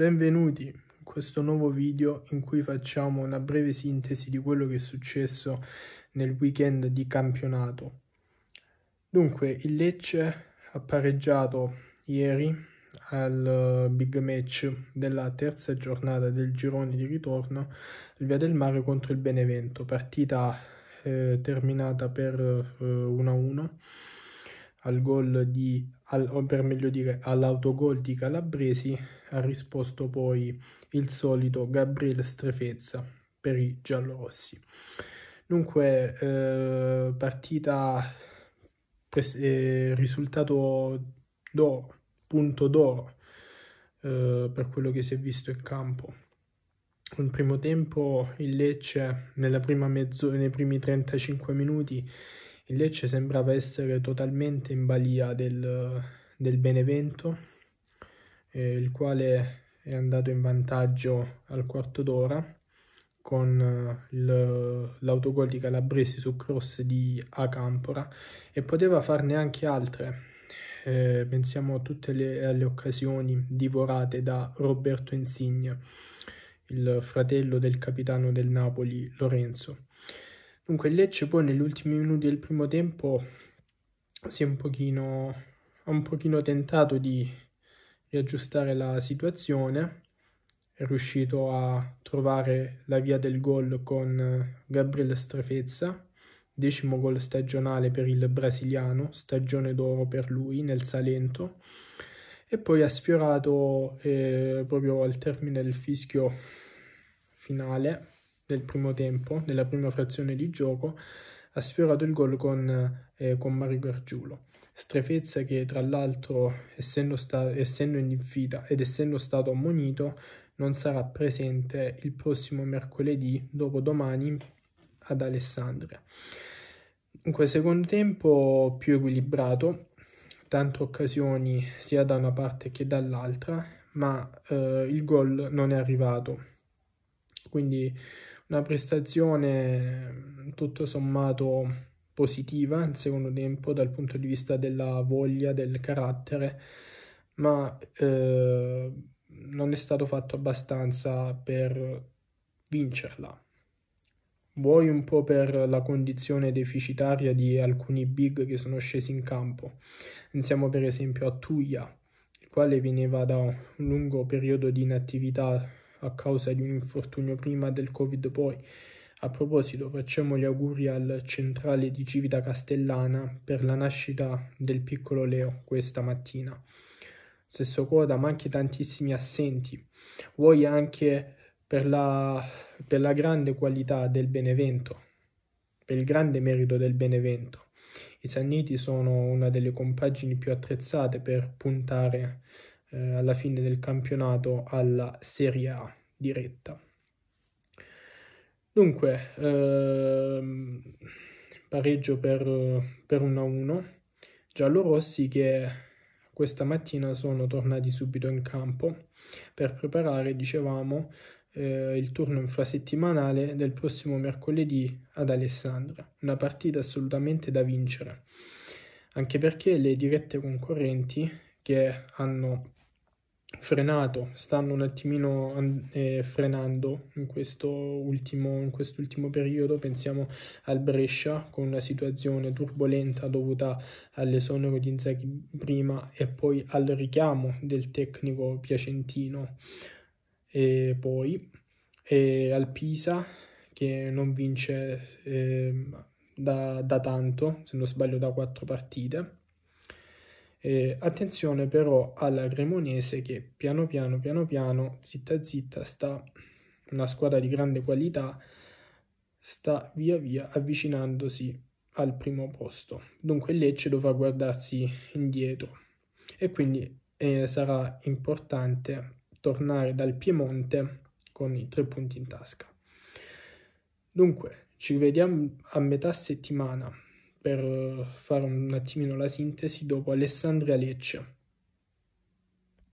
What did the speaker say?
Benvenuti in questo nuovo video in cui facciamo una breve sintesi di quello che è successo nel weekend di campionato. Dunque, il Lecce ha pareggiato ieri al eh, big match della terza giornata del girone di ritorno il Via del Mare contro il Benevento, partita eh, terminata per eh, 1-1 al gol di, al, o per meglio dire all'autogol di Calabresi, ha risposto poi il solito Gabriele Strefezza per i giallorossi. Dunque, eh, partita, pres- eh, risultato d'oro, punto d'oro eh, per quello che si è visto in campo. Nel primo tempo il Lecce, nella prima mezzo- nei primi 35 minuti, il Lecce sembrava essere totalmente in balia del, del Benevento, eh, il quale è andato in vantaggio al quarto d'ora con eh, l'autogol di Calabresi su cross di Acampora e poteva farne anche altre. Eh, pensiamo a tutte le, alle occasioni divorate da Roberto Insigne, il fratello del capitano del Napoli Lorenzo. Dunque Lecce poi negli ultimi minuti del primo tempo si è un pochino, ha un pochino tentato di riaggiustare la situazione, è riuscito a trovare la via del gol con eh, Gabriele Strefezza, decimo gol stagionale per il brasiliano, stagione d'oro per lui nel Salento, e poi ha sfiorato eh, proprio al termine del fischio finale nel primo tempo, nella prima frazione di gioco, ha sfiorato il gol con, eh, con Mario Gargiulo. Strefezza che tra l'altro, essendo, sta- essendo in diffida ed essendo stato ammonito, non sarà presente il prossimo mercoledì, dopodomani, ad Alessandria. Dunque, secondo tempo più equilibrato, tante occasioni sia da una parte che dall'altra, ma eh, il gol non è arrivato. Quindi una prestazione tutto sommato positiva il secondo tempo dal punto di vista della voglia, del carattere, ma eh, non è stato fatto abbastanza per vincerla. Vuoi un po' per la condizione deficitaria di alcuni big che sono scesi in campo. Pensiamo per esempio a Tuia, il quale veniva da un lungo periodo di inattività a causa di un infortunio prima del Covid poi. A proposito, facciamo gli auguri al centrale di Civita Castellana per la nascita del piccolo Leo questa mattina. Stesso coda, ma anche tantissimi assenti. Vuoi anche per la, per la grande qualità del Benevento, per il grande merito del Benevento. I Sanniti sono una delle compagini più attrezzate per puntare eh, alla fine del campionato alla Serie A diretta. Dunque, ehm, pareggio per, per 1-1, giallorossi che questa mattina sono tornati subito in campo per preparare, dicevamo, eh, il turno infrasettimanale del prossimo mercoledì ad Alessandria, una partita assolutamente da vincere, anche perché le dirette concorrenti che hanno frenato, stanno un attimino eh, frenando in questo, ultimo, in quest'ultimo periodo, pensiamo al Brescia con una situazione turbolenta dovuta all'esonero di Inzaghi prima e poi al richiamo del tecnico piacentino e poi e al Pisa che non vince eh, da, da tanto, se non sbaglio da quattro partite eh, attenzione però alla Cremonese che piano piano, piano piano, zitta zitta, sta una squadra di grande qualità, sta via via avvicinandosi al primo posto. Dunque il Lecce dovrà guardarsi indietro e quindi eh, sarà importante tornare dal Piemonte con i tre punti in tasca. Dunque, ci rivediamo a metà settimana per fare un attimino la sintesi dopo Alessandria Lecce.